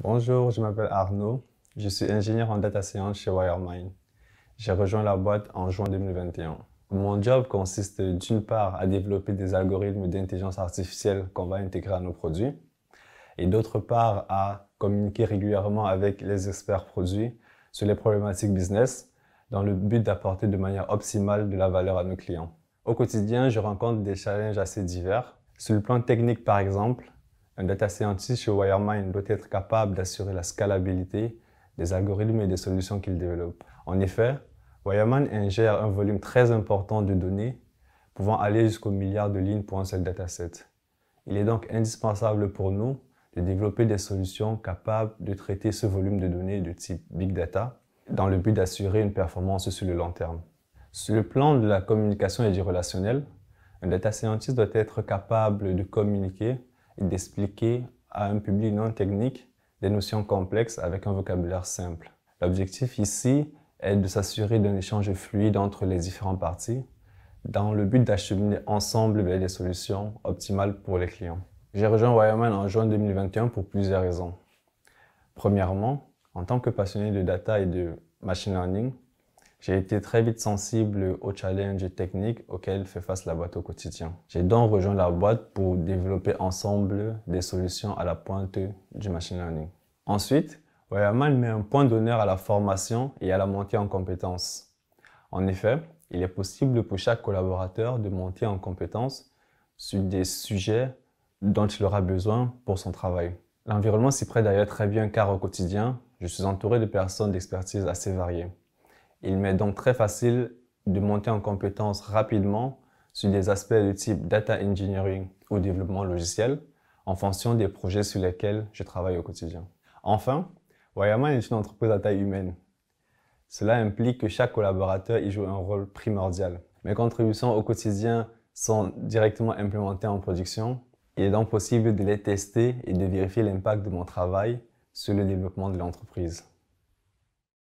Bonjour, je m'appelle Arnaud. Je suis ingénieur en data science chez WireMind. J'ai rejoint la boîte en juin 2021. Mon job consiste d'une part à développer des algorithmes d'intelligence artificielle qu'on va intégrer à nos produits et d'autre part à communiquer régulièrement avec les experts produits sur les problématiques business dans le but d'apporter de manière optimale de la valeur à nos clients. Au quotidien, je rencontre des challenges assez divers. Sur le plan technique par exemple, un data scientist chez Wiremind doit être capable d'assurer la scalabilité des algorithmes et des solutions qu'il développe. En effet, Wiremind ingère un volume très important de données pouvant aller jusqu'aux milliards de lignes pour un seul dataset. Il est donc indispensable pour nous de développer des solutions capables de traiter ce volume de données de type Big Data dans le but d'assurer une performance sur le long terme. Sur le plan de la communication et du relationnel, un data scientist doit être capable de communiquer d'expliquer à un public non technique des notions complexes avec un vocabulaire simple. L'objectif ici est de s'assurer d'un échange fluide entre les différentes parties dans le but d'acheminer ensemble des solutions optimales pour les clients. J'ai rejoint Wireman en juin 2021 pour plusieurs raisons. Premièrement, en tant que passionné de data et de machine learning, j'ai été très vite sensible aux challenges techniques auxquels fait face la boîte au quotidien. J'ai donc rejoint la boîte pour développer ensemble des solutions à la pointe du machine learning. Ensuite, Wireman met un point d'honneur à la formation et à la montée en compétences. En effet, il est possible pour chaque collaborateur de monter en compétences sur des sujets dont il aura besoin pour son travail. L'environnement s'y prête d'ailleurs très bien car au quotidien, je suis entouré de personnes d'expertise assez variées. Il m'est donc très facile de monter en compétences rapidement sur des aspects du type data engineering ou développement logiciel en fonction des projets sur lesquels je travaille au quotidien. Enfin, Wayman est une entreprise à taille humaine. Cela implique que chaque collaborateur y joue un rôle primordial. Mes contributions au quotidien sont directement implémentées en production. Il est donc possible de les tester et de vérifier l'impact de mon travail sur le développement de l'entreprise.